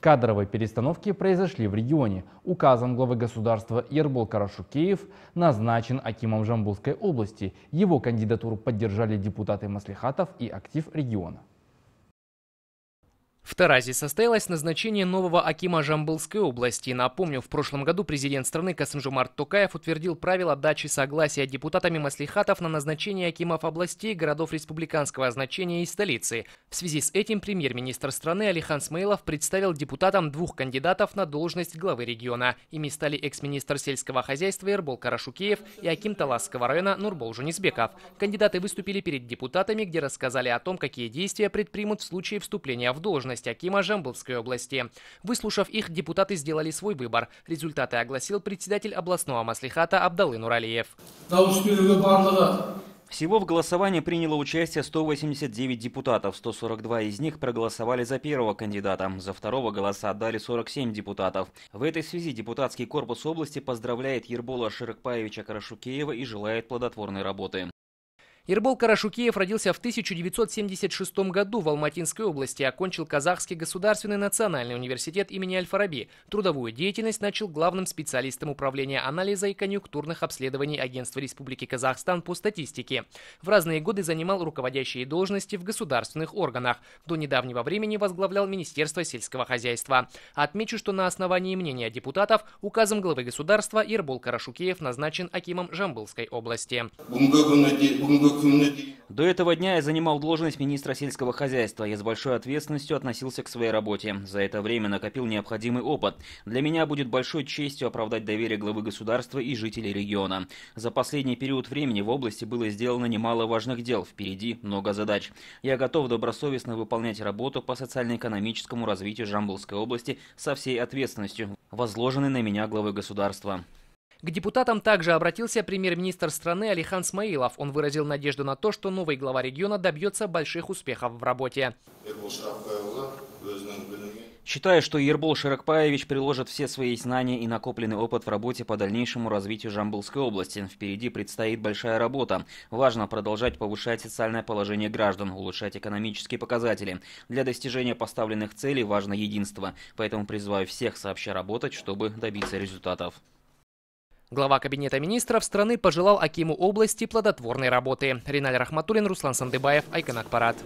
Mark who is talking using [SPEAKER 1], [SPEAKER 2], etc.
[SPEAKER 1] Кадровые перестановки произошли в регионе. Указом главы государства Ербол Карашукеев назначен Акимом Жамбулской области. Его кандидатуру поддержали депутаты Маслихатов и актив региона. В Таразе состоялось назначение нового Акима Жамбылской области. Напомню, в прошлом году президент страны Касымжумарт Токаев утвердил правила дачи согласия депутатами маслихатов на назначение Акимов областей, городов республиканского значения и столицы. В связи с этим премьер-министр страны Алихан Смаилов представил депутатам двух кандидатов на должность главы региона. Ими стали экс-министр сельского хозяйства Ирбол Карашукеев и Аким Таласского района Нурбол Жунисбеков. Кандидаты выступили перед депутатами, где рассказали о том, какие действия предпримут в случае вступления в должность Акима Жамбылской области. Выслушав их, депутаты сделали свой выбор. Результаты огласил председатель областного
[SPEAKER 2] маслихата Абдалы Нуралиев. Всего в голосовании приняло участие 189 депутатов, 142 из них проголосовали за первого кандидата, за второго голоса отдали 47 депутатов. В этой связи депутатский корпус области поздравляет Ербола Широкпаевича Карашукеева и желает плодотворной работы. Ербол Карашукеев
[SPEAKER 1] родился в 1976 году в Алматинской области, окончил Казахский государственный национальный университет имени Аль-Фараби. Трудовую деятельность начал главным специалистом управления анализа и конъюнктурных обследований Агентства Республики Казахстан по статистике. В разные годы занимал руководящие должности в государственных органах. До недавнего времени возглавлял Министерство сельского хозяйства. Отмечу, что на основании мнения депутатов указом главы государства Ербол Карашукеев назначен Акимом Жамбылской области.
[SPEAKER 2] До этого дня я занимал должность министра сельского хозяйства. Я с большой ответственностью относился к своей работе. За это время накопил необходимый опыт. Для меня будет большой честью оправдать доверие главы государства и жителей региона. За последний период времени в области было сделано немало важных дел. Впереди много задач. Я готов добросовестно выполнять работу по социально-экономическому развитию Жамбулской области со всей ответственностью, возложенной на меня главы государства.
[SPEAKER 1] К депутатам также обратился премьер-министр страны Алихан Смаилов. Он выразил надежду на то, что новый глава региона добьется больших успехов в работе.
[SPEAKER 2] Считаю, что Ербол Широкпаевич приложит все свои знания и накопленный опыт в работе по дальнейшему развитию Жамбылской области. Впереди предстоит большая работа. Важно продолжать повышать социальное положение граждан, улучшать экономические показатели. Для достижения поставленных целей важно единство. Поэтому призываю всех сообща работать, чтобы добиться результатов. Глава
[SPEAKER 1] Кабинета министров страны пожелал Акиму области плодотворной работы. Риналь Рахматулин, Руслан Сандыбаев, Айконак Парад.